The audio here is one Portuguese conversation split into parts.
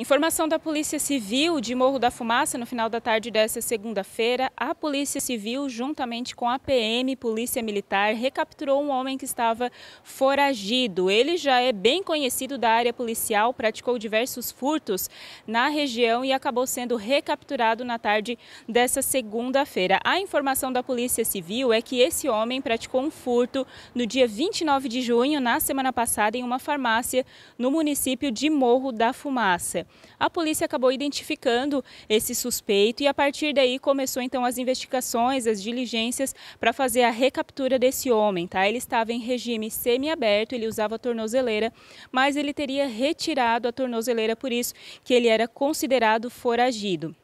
Informação da Polícia Civil de Morro da Fumaça, no final da tarde desta segunda-feira, a Polícia Civil, juntamente com a PM, Polícia Militar, recapturou um homem que estava foragido. Ele já é bem conhecido da área policial, praticou diversos furtos na região e acabou sendo recapturado na tarde desta segunda-feira. A informação da Polícia Civil é que esse homem praticou um furto no dia 29 de junho, na semana passada, em uma farmácia no município de Morro da Fumaça. A polícia acabou identificando esse suspeito e a partir daí começou então as investigações, as diligências para fazer a recaptura desse homem, tá? Ele estava em regime semiaberto, ele usava a tornozeleira, mas ele teria retirado a tornozeleira por isso que ele era considerado foragido.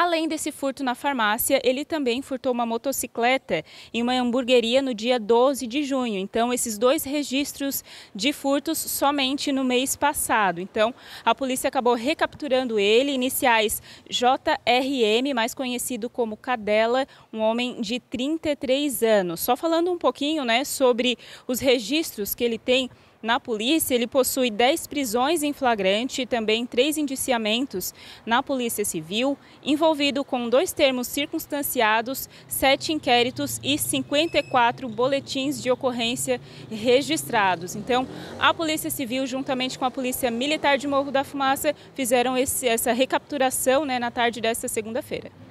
Além desse furto na farmácia, ele também furtou uma motocicleta em uma hamburgueria no dia 12 de junho. Então, esses dois registros de furtos somente no mês passado. Então, a polícia acabou recapturando ele, iniciais JRM, mais conhecido como Cadela, um homem de 33 anos. Só falando um pouquinho né, sobre os registros que ele tem na polícia, ele possui 10 prisões em flagrante e também três indiciamentos na Polícia Civil, envolvido com dois termos circunstanciados, sete inquéritos e 54 boletins de ocorrência registrados. Então, a Polícia Civil, juntamente com a Polícia Militar de Morro da Fumaça, fizeram esse, essa recapturação né, na tarde desta segunda-feira.